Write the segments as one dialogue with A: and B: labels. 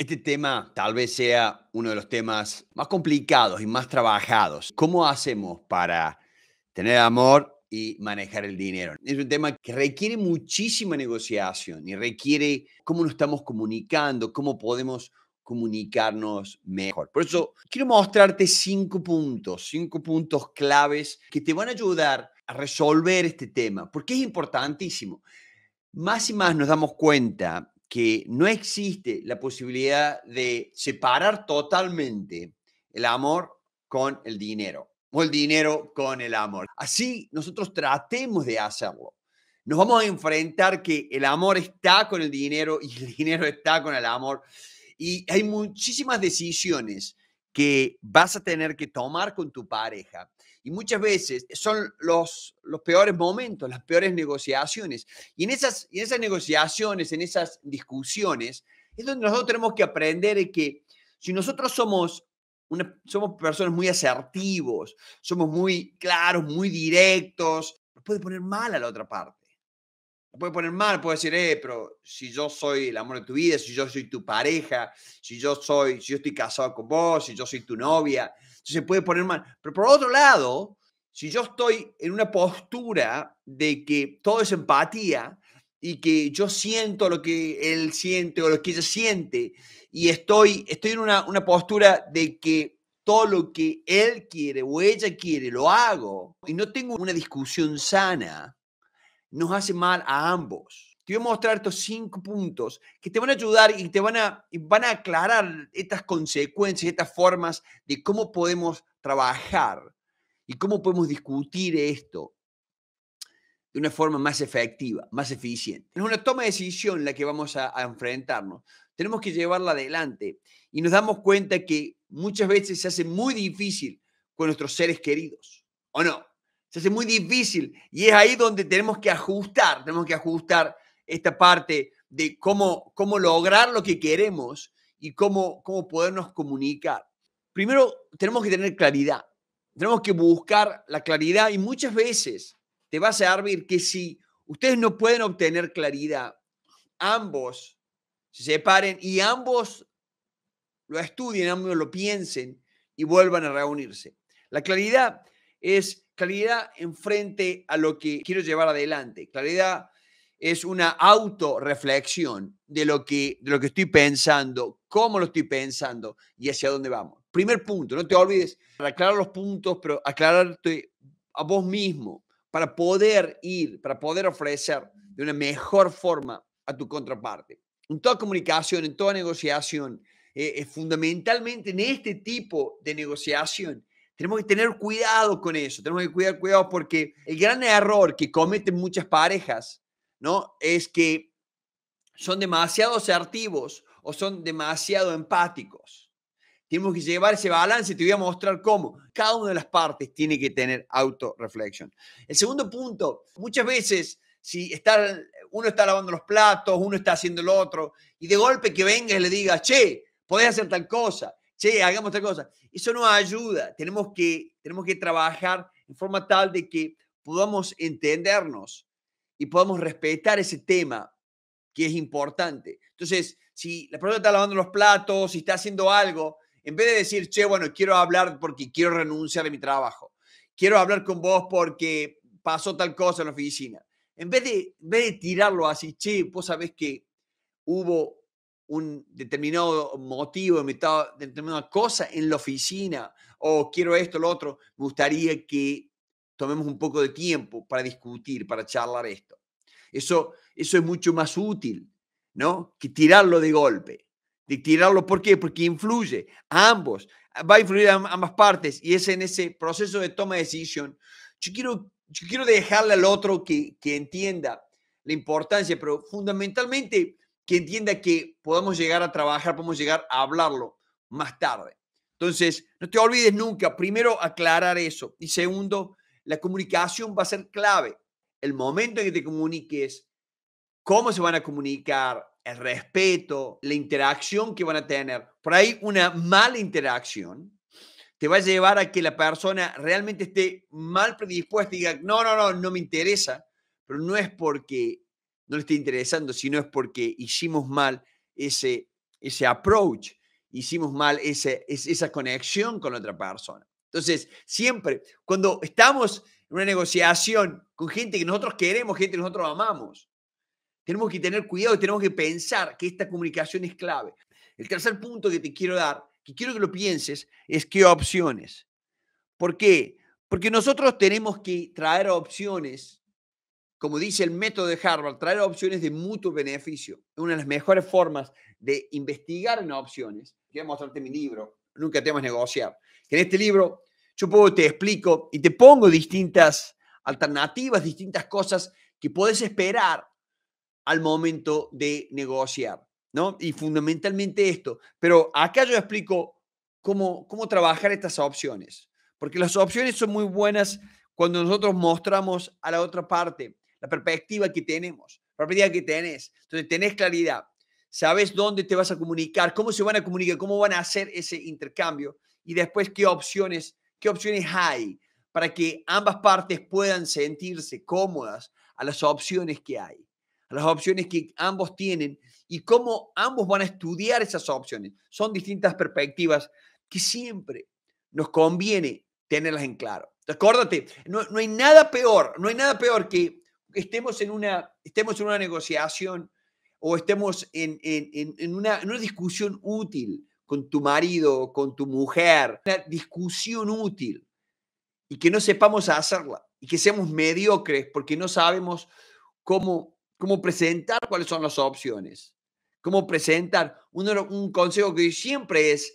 A: Este tema tal vez sea uno de los temas más complicados y más trabajados. ¿Cómo hacemos para tener amor y manejar el dinero? Es un tema que requiere muchísima negociación y requiere cómo nos estamos comunicando, cómo podemos comunicarnos mejor. Por eso quiero mostrarte cinco puntos, cinco puntos claves que te van a ayudar a resolver este tema, porque es importantísimo. Más y más nos damos cuenta que no existe la posibilidad de separar totalmente el amor con el dinero o el dinero con el amor. Así nosotros tratemos de hacerlo. Nos vamos a enfrentar que el amor está con el dinero y el dinero está con el amor. Y hay muchísimas decisiones que vas a tener que tomar con tu pareja. Y muchas veces son los, los peores momentos, las peores negociaciones. Y en esas, en esas negociaciones, en esas discusiones, es donde nosotros tenemos que aprender que si nosotros somos, somos personas muy asertivos, somos muy claros, muy directos, nos puede poner mal a la otra parte puede poner mal, puede decir, eh, pero si yo soy el amor de tu vida, si yo soy tu pareja, si yo soy, si estoy casado con vos, si yo soy tu novia, se puede poner mal. Pero por otro lado, si yo estoy en una postura de que todo es empatía y que yo siento lo que él siente o lo que ella siente y estoy, estoy en una, una postura de que todo lo que él quiere o ella quiere lo hago y no tengo una discusión sana, nos hace mal a ambos. Te voy a mostrar estos cinco puntos que te van a ayudar y te van a, van a aclarar estas consecuencias, estas formas de cómo podemos trabajar y cómo podemos discutir esto de una forma más efectiva, más eficiente. Es una toma de decisión la que vamos a enfrentarnos. Tenemos que llevarla adelante y nos damos cuenta que muchas veces se hace muy difícil con nuestros seres queridos, ¿o no? se hace muy difícil y es ahí donde tenemos que ajustar, tenemos que ajustar esta parte de cómo, cómo lograr lo que queremos y cómo, cómo podernos comunicar. Primero, tenemos que tener claridad, tenemos que buscar la claridad y muchas veces te vas a ver que si ustedes no pueden obtener claridad, ambos se separen y ambos lo estudien, ambos lo piensen y vuelvan a reunirse. La claridad es claridad en a lo que quiero llevar adelante. Claridad es una autorreflexión de lo que de lo que estoy pensando, cómo lo estoy pensando y hacia dónde vamos. Primer punto, no te olvides aclarar los puntos, pero aclararte a vos mismo para poder ir, para poder ofrecer de una mejor forma a tu contraparte. En toda comunicación, en toda negociación, eh, fundamentalmente en este tipo de negociación, tenemos que tener cuidado con eso, tenemos que cuidar cuidado porque el gran error que cometen muchas parejas, ¿no? Es que son demasiado asertivos o son demasiado empáticos. Tenemos que llevar ese balance y te voy a mostrar cómo. Cada una de las partes tiene que tener autorreflexión. El segundo punto, muchas veces si está, uno está lavando los platos, uno está haciendo el otro, y de golpe que venga y le diga, che, podés hacer tal cosa, che, hagamos otra cosa. Eso no ayuda. Tenemos que, tenemos que trabajar en forma tal de que podamos entendernos y podamos respetar ese tema que es importante. Entonces, si la persona está lavando los platos, si está haciendo algo, en vez de decir, che, bueno, quiero hablar porque quiero renunciar a mi trabajo, quiero hablar con vos porque pasó tal cosa en la oficina, en vez de, en vez de tirarlo así, che, vos sabés que hubo un determinado motivo, determinada cosa en la oficina, o oh, quiero esto, lo otro, me gustaría que tomemos un poco de tiempo para discutir, para charlar esto. Eso, eso es mucho más útil, ¿no? Que tirarlo de golpe. De tirarlo, ¿por qué? Porque influye a ambos, va a influir a ambas partes y es en ese proceso de toma de decisión. Yo quiero, quiero dejarle al otro que, que entienda la importancia, pero fundamentalmente que entienda que podamos llegar a trabajar, podemos llegar a hablarlo más tarde. Entonces, no te olvides nunca, primero, aclarar eso. Y segundo, la comunicación va a ser clave. El momento en que te comuniques, cómo se van a comunicar, el respeto, la interacción que van a tener. Por ahí una mala interacción te va a llevar a que la persona realmente esté mal predispuesta y diga, no, no, no, no me interesa, pero no es porque no le esté interesando, sino es porque hicimos mal ese, ese approach, hicimos mal ese, esa conexión con otra persona. Entonces, siempre, cuando estamos en una negociación con gente que nosotros queremos, gente que nosotros amamos, tenemos que tener cuidado tenemos que pensar que esta comunicación es clave. El tercer punto que te quiero dar, que quiero que lo pienses, es qué opciones. ¿Por qué? Porque nosotros tenemos que traer opciones como dice el método de Harvard, traer opciones de mutuo beneficio. es Una de las mejores formas de investigar en opciones, quiero mostrarte mi libro, Nunca temas negociar, que en este libro yo puedo, te explico y te pongo distintas alternativas, distintas cosas que puedes esperar al momento de negociar, ¿no? Y fundamentalmente esto. Pero acá yo explico cómo, cómo trabajar estas opciones, porque las opciones son muy buenas cuando nosotros mostramos a la otra parte la perspectiva que tenemos, la perspectiva que tenés. Entonces, tenés claridad, sabes dónde te vas a comunicar, cómo se van a comunicar, cómo van a hacer ese intercambio y después qué opciones, qué opciones hay para que ambas partes puedan sentirse cómodas a las opciones que hay, a las opciones que ambos tienen y cómo ambos van a estudiar esas opciones. Son distintas perspectivas que siempre nos conviene tenerlas en claro. Acuérdate, no hay nada peor, no hay nada peor que estemos en una, estemos en una negociación o estemos en, una, discusión útil con tu marido, con tu mujer, una discusión útil y que no sepamos hacerla y que seamos mediocres porque no sabemos cómo, cómo presentar cuáles son las opciones, cómo presentar. un consejo que siempre es,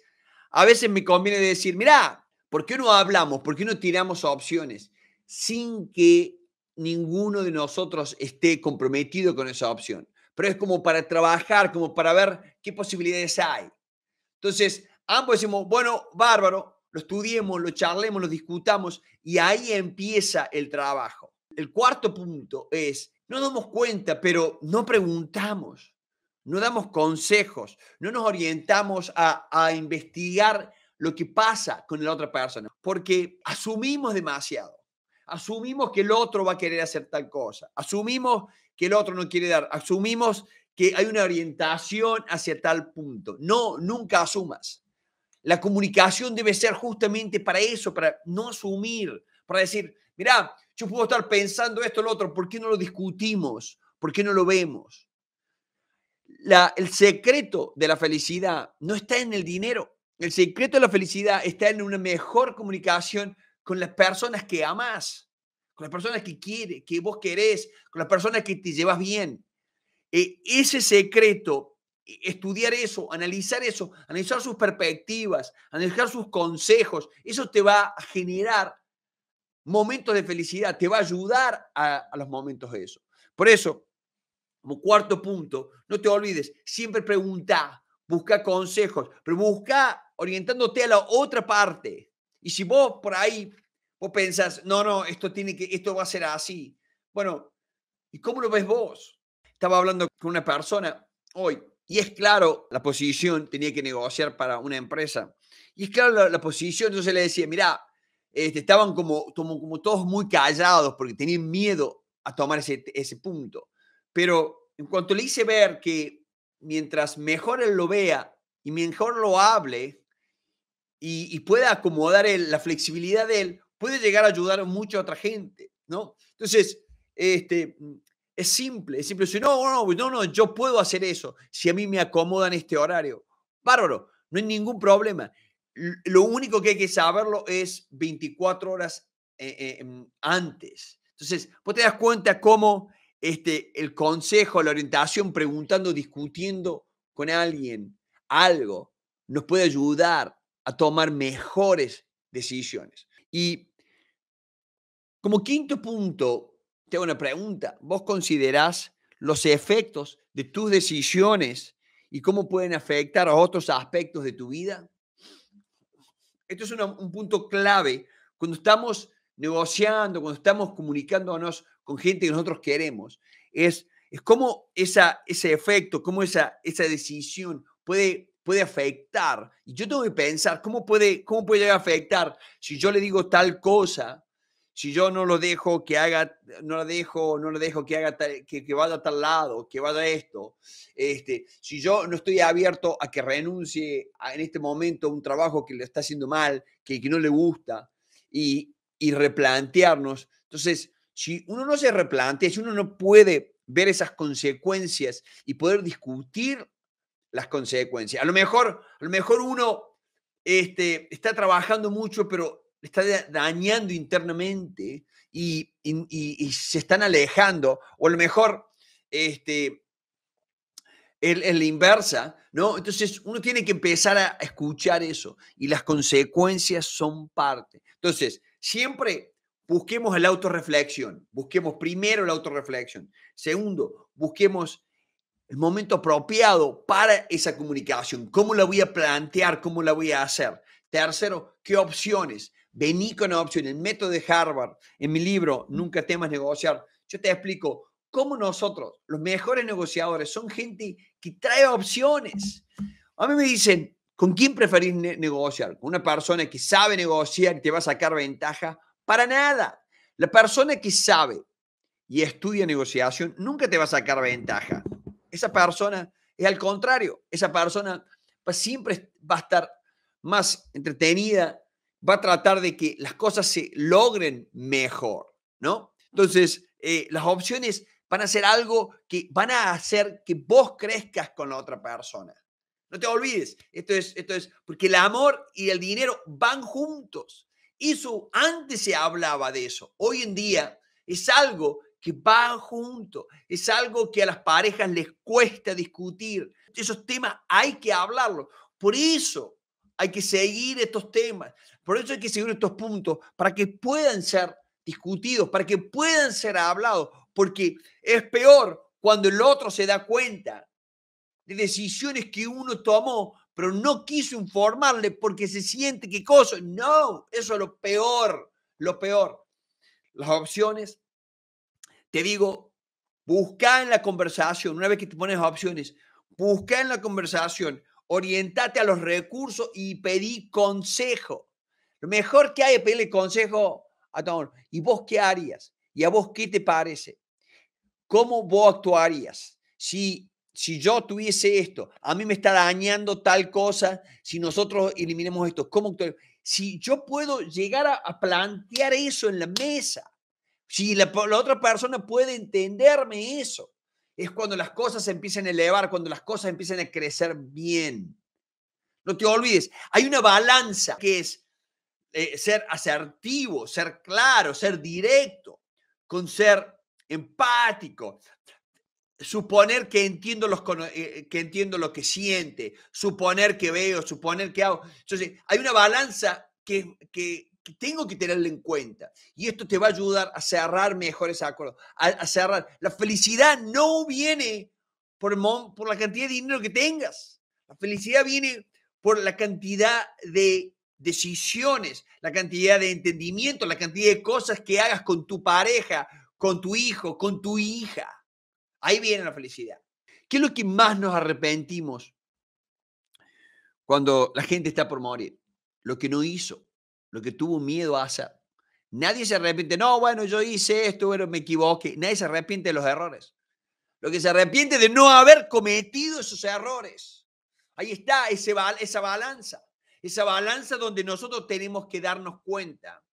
A: a veces me conviene decir, mira, ¿por qué no hablamos? ¿Por qué no tiramos opciones? Sin que ninguno de nosotros esté comprometido con esa opción, pero es como para trabajar, como para ver qué posibilidades hay. Entonces, ambos decimos, bueno, bárbaro, lo estudiemos, lo charlemos, lo discutamos y ahí empieza el trabajo. El cuarto punto es, no damos cuenta, pero no preguntamos, no damos consejos, no nos orientamos a, a investigar lo que pasa con la otra persona, porque asumimos demasiado. Asumimos que el otro va a querer hacer tal cosa. Asumimos que el otro no quiere dar. Asumimos que hay una orientación hacia tal punto. No, nunca asumas. La comunicación debe ser justamente para eso, para no asumir, para decir, mira, yo puedo estar pensando esto o lo otro, ¿por qué no lo discutimos? ¿Por qué no lo vemos? La, el secreto de la felicidad no está en el dinero. El secreto de la felicidad está en una mejor comunicación con las personas que amas, con las personas que quieres, que vos querés, con las personas que te llevas bien. Eh, ese secreto, e, estudiar eso, analizar eso, analizar sus perspectivas, analizar sus consejos, eso te va a generar momentos de felicidad, te va a ayudar a, los momentos de eso. Por eso, como cuarto punto, no te olvides, siempre pregunta, busca consejos, pero busca orientándote a la otra parte. Y si vos por ahí, vos pensás, no, no, esto, tiene que, esto va a ser así. Bueno, ¿y cómo lo ves vos? Estaba hablando con una persona hoy y es claro, la posición tenía que negociar para una empresa. Y es claro, la, la posición, se le decía, mira, este, estaban como, como, todos muy callados porque tenían miedo a tomar ese, ese punto. Pero en cuanto le hice ver que mientras mejor él lo vea y mejor lo hable, y, pueda acomodar la flexibilidad de él, puede llegar a ayudar mucho a otra gente, ¿no? Entonces, este, mm, es simple, es simple. Si no, no, no, no, yo puedo hacer eso si a mí me acomodan este horario. Bárbaro, no hay ningún problema. Lo único que hay que saberlo es 24 horas eh, eh, mm, antes. Entonces, vos te das cuenta cómo este, el consejo, la orientación, preguntando, discutiendo con alguien algo, nos puede ayudar a tomar mejores decisiones. Y como quinto punto, tengo una pregunta. ¿Vos considerás los efectos de tus decisiones y cómo pueden afectar a otros aspectos de tu vida? Esto es un punto clave cuando estamos negociando, cuando estamos comunicándonos con gente que nosotros queremos. Es, es cómo esa, ese efecto, cómo esa, esa decisión puede puede afectar. Y yo tengo que pensar, ¿cómo puede, cómo puede afectar si yo le digo tal cosa? Si yo no lo dejo que haga, no lo dejo, no lo dejo que haga que, que, vaya a tal lado, que vaya a esto, este, si yo no estoy abierto a que renuncie en este momento a un trabajo que le está haciendo mal, que, que no le gusta, y, y replantearnos. Entonces, si uno no se replantea, si uno no puede ver esas consecuencias y poder discutir las consecuencias. A lo mejor, lo mejor uno este, está trabajando mucho, pero está dañando internamente y, se están alejando, o a lo mejor este, es, es la inversa, ¿no? Entonces uno tiene que empezar a escuchar eso y las consecuencias son parte. Entonces, siempre busquemos la autorreflexión, busquemos primero la autorreflexión. Segundo, busquemos el momento apropiado para esa comunicación, cómo la voy a plantear, cómo la voy a hacer. Tercero, qué opciones. Vení con opciones. El método de Harvard, en mi libro, Nunca temas negociar, yo te explico cómo nosotros, los mejores negociadores, son gente que trae opciones. A mí me dicen, ¿con quién preferís negociar? ¿Con una persona que sabe negociar, y te va a sacar ventaja? Para nada. La persona que sabe y estudia negociación nunca te va a sacar ventaja. Esa persona es al contrario. Esa persona siempre va a estar más entretenida, va a tratar de que las cosas se logren mejor, ¿no? Entonces, eh, las opciones van a ser algo que van a hacer que vos crezcas con la otra persona. No te olvides, esto es, esto es, porque el amor y el dinero van juntos. Eso antes se hablaba de eso. Hoy en día es algo que van juntos. Es algo que a las parejas les cuesta discutir. Esos temas hay que hablarlos. Por eso hay que seguir estos temas. Por eso hay que seguir estos puntos para que puedan ser discutidos, para que puedan ser hablados. Porque es peor cuando el otro se da cuenta de decisiones que uno tomó, pero no quiso informarle porque se siente que cosa. No, eso es lo peor, lo peor. Las opciones te digo, busca en la conversación, una vez que te pones opciones, busca en la conversación, orientate a los recursos y pedí consejo. Lo mejor que hay es pedirle consejo a todos. ¿Y vos qué harías? ¿Y a vos qué te parece? ¿Cómo vos actuarías? Si, si yo tuviese esto, a mí me está dañando tal cosa, si nosotros eliminemos esto, ¿cómo actuarías? Si yo puedo llegar a plantear eso en la mesa, si la, otra persona puede entenderme eso, es cuando las cosas empiezan a elevar, cuando las cosas empiezan a crecer bien. No te olvides, hay una balanza que es eh, ser asertivo, ser claro, ser directo, con ser empático, suponer que entiendo, los, eh, que entiendo lo que siente, suponer que veo, suponer que hago. Entonces, hay una balanza que, que, tengo que tenerlo en cuenta. Y esto te va a ayudar a cerrar mejores acuerdos, a, cerrar. La felicidad no viene por, por la cantidad de dinero que tengas. La felicidad viene por la cantidad de decisiones, la cantidad de entendimiento, la cantidad de cosas que hagas con tu pareja, con tu hijo, con tu hija. Ahí viene la felicidad. ¿Qué es lo que más nos arrepentimos cuando la gente está por morir? Lo que no hizo lo que tuvo miedo a hacer. Nadie se arrepiente, no, bueno, yo hice esto, pero me equivoqué. Nadie se arrepiente de los errores. Lo que se arrepiente de no haber cometido esos errores. Ahí está ese, esa balanza. Esa balanza donde nosotros tenemos que darnos cuenta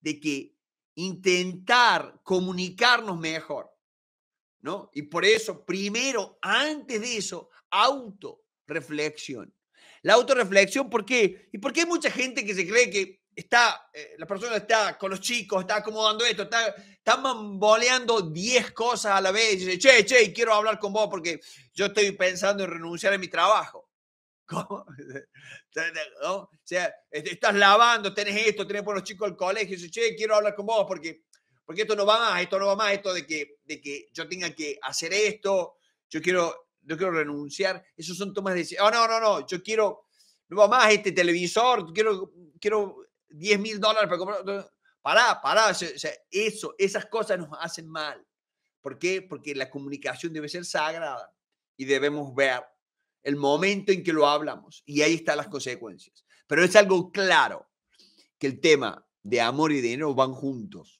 A: de que intentar comunicarnos mejor, ¿no? Y por eso, primero, antes de eso, auto la autorreflexión, ¿por qué? Y porque hay mucha gente que se cree que está, eh, la persona está con los chicos, está acomodando esto, está, está mamboleando 10 cosas a la vez. Y dice, che, che, quiero hablar con vos porque yo estoy pensando en renunciar a mi trabajo. ¿Cómo? O sea, estás lavando, tenés esto, tenés por los chicos el colegio, y che, quiero hablar con vos porque, porque esto no va más, esto no va más, esto de que, de que yo tenga que hacer esto, yo quiero yo quiero renunciar. Esos son tomas de decisión. Oh, no, no, no, yo quiero, no más este televisor, quiero, quiero 10 mil dólares para comprar. Pará, pará. O sea, eso, esas cosas nos hacen mal. ¿Por qué? Porque la comunicación debe ser sagrada y debemos ver el momento en que lo hablamos y ahí están las consecuencias. Pero es algo claro que el tema de amor y dinero van juntos.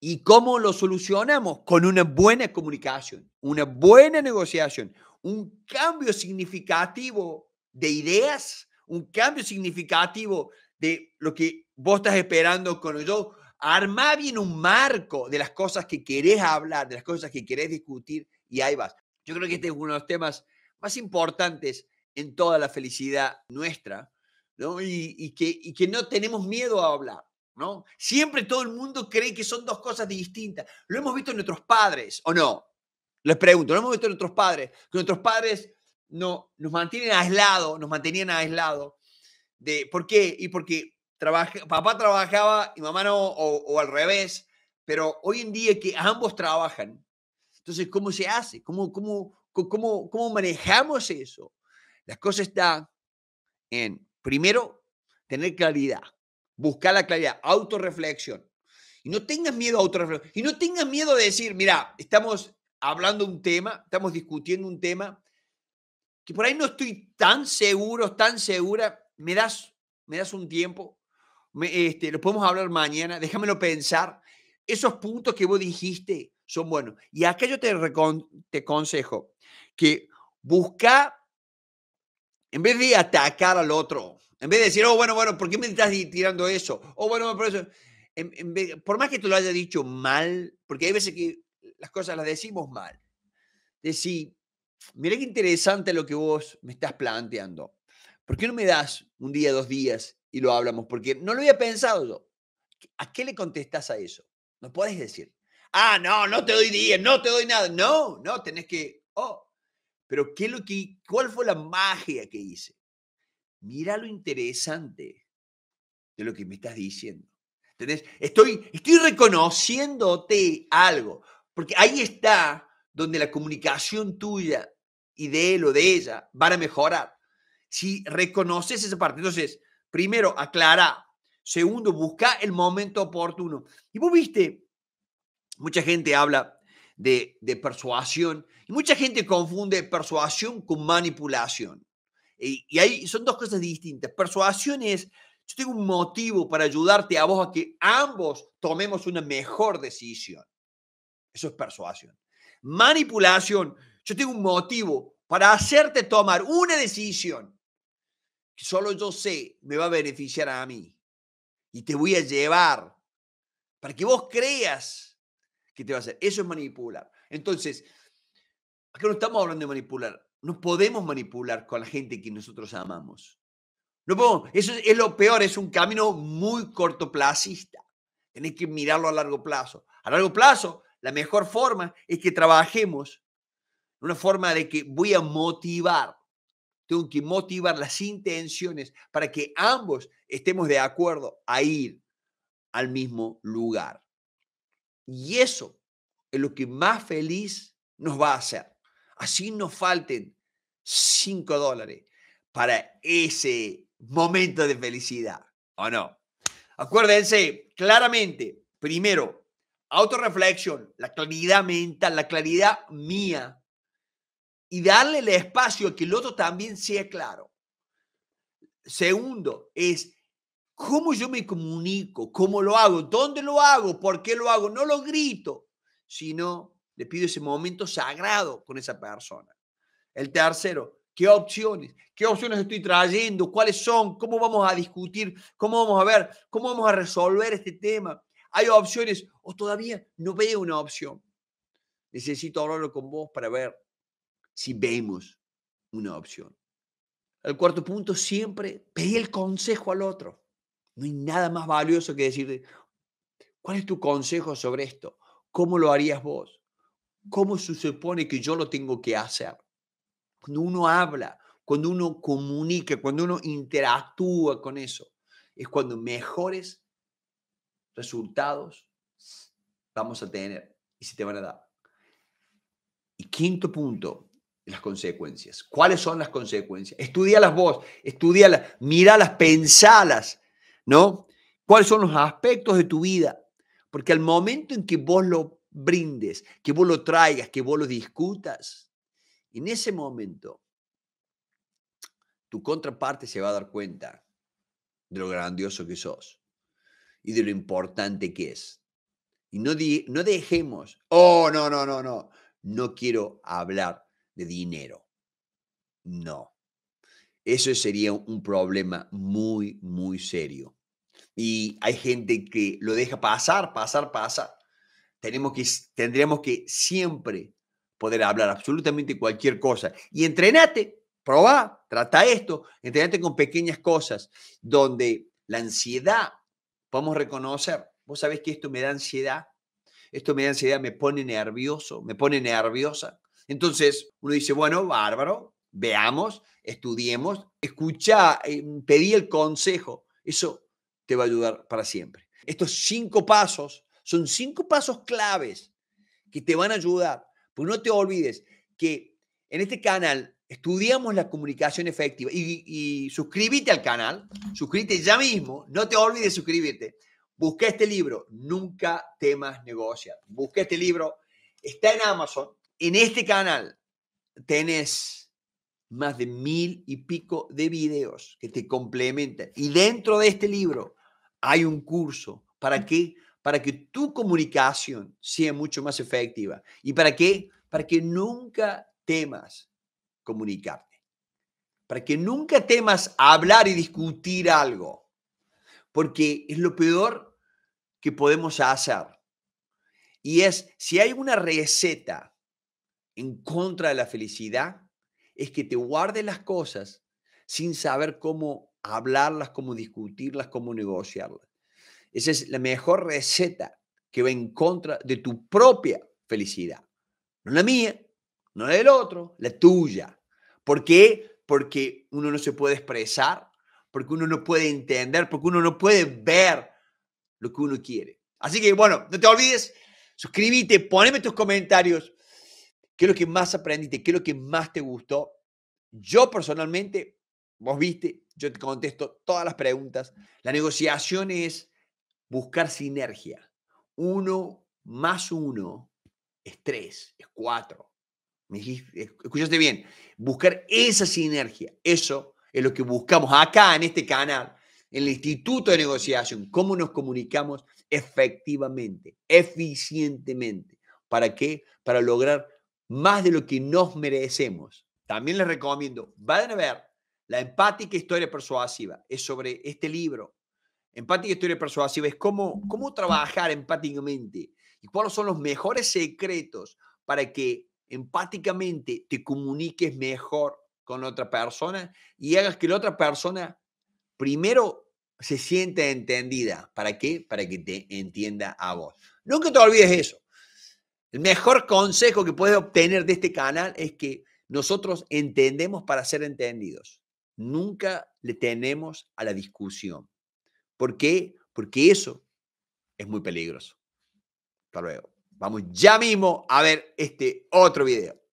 A: ¿Y cómo lo solucionamos? Con una buena comunicación, una buena negociación, un cambio significativo de ideas, un cambio significativo de lo que vos estás esperando con yo. Arma bien un marco de las cosas que querés hablar, de las cosas que querés discutir y ahí vas. Yo creo que este es uno de los temas más importantes en toda la felicidad nuestra ¿no? y, que, y que no tenemos miedo a hablar. ¿no? Siempre todo el mundo cree que son dos cosas distintas. Lo hemos visto en nuestros padres, ¿o no? Les pregunto, lo hemos visto en nuestros padres, que nuestros padres no, nos mantienen aislados, nos mantenían aislados. De, ¿Por qué? Y porque papá trabajaba y mamá no, o, al revés, pero hoy en día que ambos trabajan, entonces, ¿cómo se hace? ¿Cómo, cómo, cómo, cómo manejamos eso? La cosa está en, primero, tener claridad. Busca la claridad, autorreflexión. Y no tengas miedo a autorreflexión. Y no tengas miedo de decir, mira, estamos hablando un tema, estamos discutiendo un tema, que por ahí no estoy tan seguro, tan segura, me das, me das un tiempo, este, lo podemos hablar mañana, déjamelo pensar. Esos puntos que vos dijiste son buenos. Y acá yo te, te consejo que busca, en vez de atacar al otro, en vez de decir, oh, bueno, bueno, ¿por qué me estás tirando eso? Oh, bueno, por eso. por más que tú lo hayas dicho mal, porque hay veces que las cosas las decimos mal. Decir, mira qué interesante lo que vos me estás planteando. ¿Por qué no me das un día, dos días y lo hablamos? Porque no lo había pensado yo. ¿A qué le contestás a eso? No puedes decir, ah, no, no te doy días, no te doy nada. No, no, tenés que, oh, pero ¿qué lo que, ¿cuál fue la magia que hice? Mira lo interesante de lo que me estás diciendo. Estoy, estoy reconociéndote algo, porque ahí está donde la comunicación tuya y de él o de ella van a mejorar. Si reconoces esa parte, entonces, primero, aclara. Segundo, busca el momento oportuno. Y vos viste, mucha gente habla de, de persuasión y mucha gente confunde persuasión con manipulación. Eh, y, ahí son dos cosas distintas. Persuasión es, yo tengo un motivo para ayudarte a vos a que ambos tomemos una mejor decisión. Eso es persuasión. Manipulación, yo tengo un motivo para hacerte tomar una decisión que solo yo sé me va a beneficiar a mí. Y te voy a llevar para que vos creas que te va a hacer. Eso es manipular. Entonces, acá no estamos hablando de manipular. No podemos manipular con la gente que nosotros amamos. No Eso es lo peor, es un camino muy cortoplacista. Tenés que mirarlo a largo plazo. A largo plazo, la mejor forma es que trabajemos una forma de que voy a motivar. Tengo que motivar las intenciones para que ambos estemos de acuerdo a ir al mismo lugar. Y eso es lo que más feliz nos va a hacer así nos falten cinco dólares para ese momento de felicidad, ¿o no? Acuérdense claramente, primero, autorreflexión, la claridad mental, la claridad mía, y darle el espacio a que el otro también sea claro. Segundo, es cómo yo me comunico, cómo lo hago, dónde lo hago, por qué lo hago. No lo grito, sino le pido ese momento sagrado con esa persona. El tercero, ¿qué opciones? ¿Qué opciones estoy trayendo? ¿Cuáles son? ¿Cómo vamos a discutir? ¿Cómo vamos a ver? ¿Cómo vamos a resolver este tema? ¿Hay opciones o todavía no veo una opción? Necesito hablarlo con vos para ver si vemos una opción. El cuarto punto, siempre pedir el consejo al otro. No hay nada más valioso que decirle, ¿cuál es tu consejo sobre esto? ¿Cómo lo harías vos? cómo se supone que yo lo tengo que hacer. Cuando uno habla, cuando uno comunica, cuando uno interactúa con eso, es cuando mejores resultados vamos a tener y se te van a dar. Y quinto punto, las consecuencias. ¿Cuáles son las consecuencias? Estudialas vos, estudialas, miralas, pensalas, ¿no? ¿Cuáles son los aspectos de tu vida? Porque al momento en que vos lo brindes, que vos lo traigas, que vos lo discutas. En ese momento, tu contraparte se va a dar cuenta de lo grandioso que sos y de lo importante que es. Y no, no dejemos, oh, no, no, no, no, no quiero hablar de dinero. No. Eso sería un problema muy, muy serio. Y hay gente que lo deja pasar, pasar, pasar tenemos que, tendríamos que siempre poder hablar absolutamente cualquier cosa. Y entrenate, probá, trata esto, entrenate con pequeñas cosas donde la ansiedad podemos reconocer. Vos sabés que esto me da ansiedad, esto me da ansiedad, me pone nervioso, me pone nerviosa. Entonces uno dice, bueno, bárbaro, veamos, estudiemos, escucha, eh, pedí el consejo. Eso te va a ayudar para siempre. Estos cinco pasos son cinco pasos claves que te van a ayudar. pues no te olvides que en este canal estudiamos la comunicación efectiva y, y suscríbete al canal, suscríbete ya mismo, no te olvides suscribirte. Busca este libro, Nunca temas negociar. Busca este libro, está en Amazon. En este canal tenés más de mil y pico de videos que te complementan. Y dentro de este libro hay un curso para que para que tu comunicación sea mucho más efectiva. ¿Y para qué? Para que nunca temas comunicarte. Para que nunca temas hablar y discutir algo. Porque es lo peor que podemos hacer. Y es, si hay una receta en contra de la felicidad, es que te guardes las cosas sin saber cómo hablarlas, cómo discutirlas, cómo negociarlas. Esa es la mejor receta que va en contra de tu propia felicidad. No la mía, no la del otro, la tuya. ¿Por qué? Porque uno no se puede expresar, porque uno no puede entender, porque uno no puede ver lo que uno quiere. Así que bueno, no te olvides, suscríbete, poneme tus comentarios, qué es lo que más aprendiste, qué es lo que más te gustó. Yo personalmente, vos viste, yo te contesto todas las preguntas. La negociación es buscar sinergia. Uno más uno es tres, es cuatro. ¿Me escuchaste bien, buscar esa sinergia. Eso es lo que buscamos acá en este canal, en el Instituto de Negociación, cómo nos comunicamos efectivamente, eficientemente. ¿Para qué? Para lograr más de lo que nos merecemos. También les recomiendo, vayan a ver la empática historia persuasiva. Es sobre este libro, Empática y historia persuasiva es cómo, trabajar empáticamente y cuáles son los mejores secretos para que empáticamente te comuniques mejor con otra persona y hagas que la otra persona primero se sienta entendida. ¿Para qué? Para que te entienda a vos. Nunca te olvides eso. El mejor consejo que puedes obtener de este canal es que nosotros entendemos para ser entendidos. Nunca le tenemos a la discusión. ¿Por qué? Porque eso es muy peligroso. Hasta luego. Vamos ya mismo a ver este otro video.